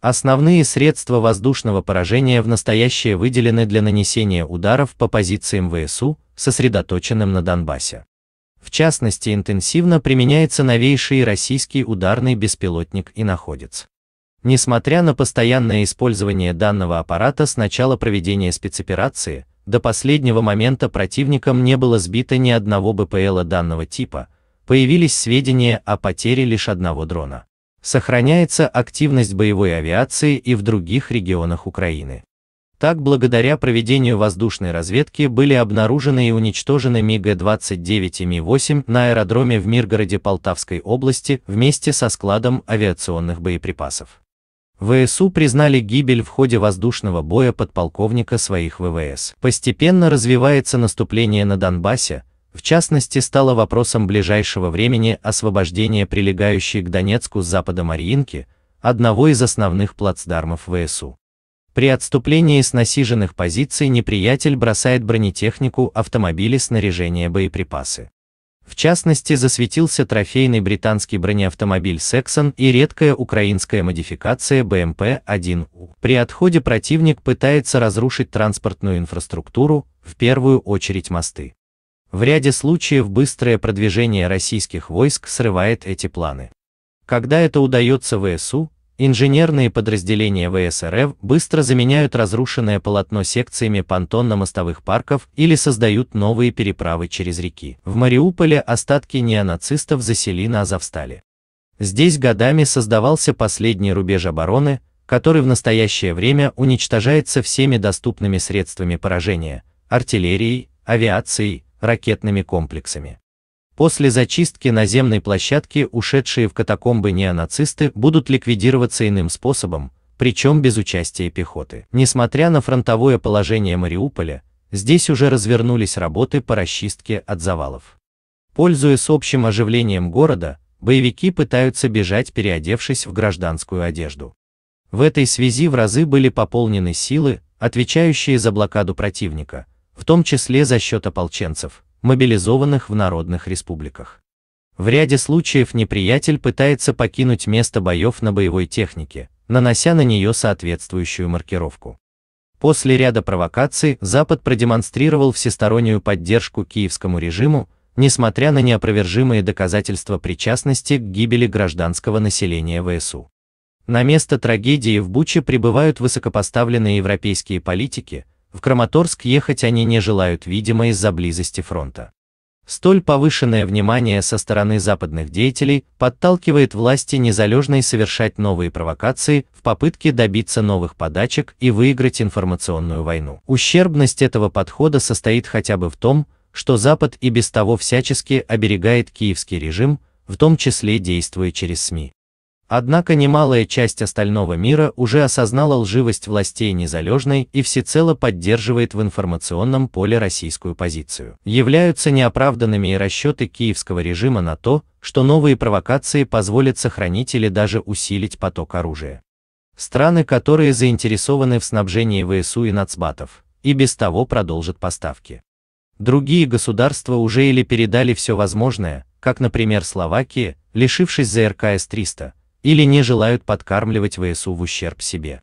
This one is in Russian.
Основные средства воздушного поражения в настоящее выделены для нанесения ударов по позициям ВСУ, сосредоточенным на Донбассе. В частности, интенсивно применяется новейший российский ударный беспилотник и находится. Несмотря на постоянное использование данного аппарата с начала проведения спецоперации, до последнего момента противником не было сбито ни одного БПЛа данного типа, появились сведения о потере лишь одного дрона. Сохраняется активность боевой авиации и в других регионах Украины. Так, благодаря проведению воздушной разведки были обнаружены и уничтожены МиГ-29 и Ми-8 на аэродроме в Миргороде Полтавской области вместе со складом авиационных боеприпасов. ВСУ э признали гибель в ходе воздушного боя подполковника своих ВВС. Постепенно развивается наступление на Донбассе, в частности, стало вопросом ближайшего времени освобождения прилегающей к Донецку с запада Мариинки, одного из основных плацдармов ВСУ. При отступлении с насиженных позиций неприятель бросает бронетехнику, автомобили, снаряжение, боеприпасы. В частности, засветился трофейный британский бронеавтомобиль «Сексон» и редкая украинская модификация БМП-1У. При отходе противник пытается разрушить транспортную инфраструктуру, в первую очередь мосты. В ряде случаев быстрое продвижение российских войск срывает эти планы. Когда это удается ВСУ, инженерные подразделения ВСРФ быстро заменяют разрушенное полотно секциями понтонно-мостовых парков или создают новые переправы через реки. В Мариуполе остатки неонацистов засели на Азовстале. Здесь годами создавался последний рубеж обороны, который в настоящее время уничтожается всеми доступными средствами поражения – артиллерией, авиацией, ракетными комплексами. После зачистки наземной площадки ушедшие в катакомбы неонацисты будут ликвидироваться иным способом, причем без участия пехоты. Несмотря на фронтовое положение Мариуполя, здесь уже развернулись работы по расчистке от завалов. Пользуясь общим оживлением города, боевики пытаются бежать, переодевшись в гражданскую одежду. В этой связи в разы были пополнены силы, отвечающие за блокаду противника, в том числе за счет ополченцев, мобилизованных в народных республиках. В ряде случаев неприятель пытается покинуть место боев на боевой технике, нанося на нее соответствующую маркировку. После ряда провокаций Запад продемонстрировал всестороннюю поддержку киевскому режиму, несмотря на неопровержимые доказательства причастности к гибели гражданского населения ВСУ. На место трагедии в Буче прибывают высокопоставленные европейские политики, в Краматорск ехать они не желают, видимо, из-за близости фронта. Столь повышенное внимание со стороны западных деятелей подталкивает власти незалежной совершать новые провокации в попытке добиться новых подачек и выиграть информационную войну. Ущербность этого подхода состоит хотя бы в том, что Запад и без того всячески оберегает киевский режим, в том числе действуя через СМИ. Однако немалая часть остального мира уже осознала лживость властей незалежной и всецело поддерживает в информационном поле российскую позицию. Являются неоправданными и расчеты киевского режима на то, что новые провокации позволят сохранить или даже усилить поток оружия. Страны, которые заинтересованы в снабжении ВСУ и нацбатов, и без того продолжат поставки. Другие государства уже или передали все возможное, как, например, Словакия, лишившись ЗРК С-300, или не желают подкармливать ВСУ в ущерб себе.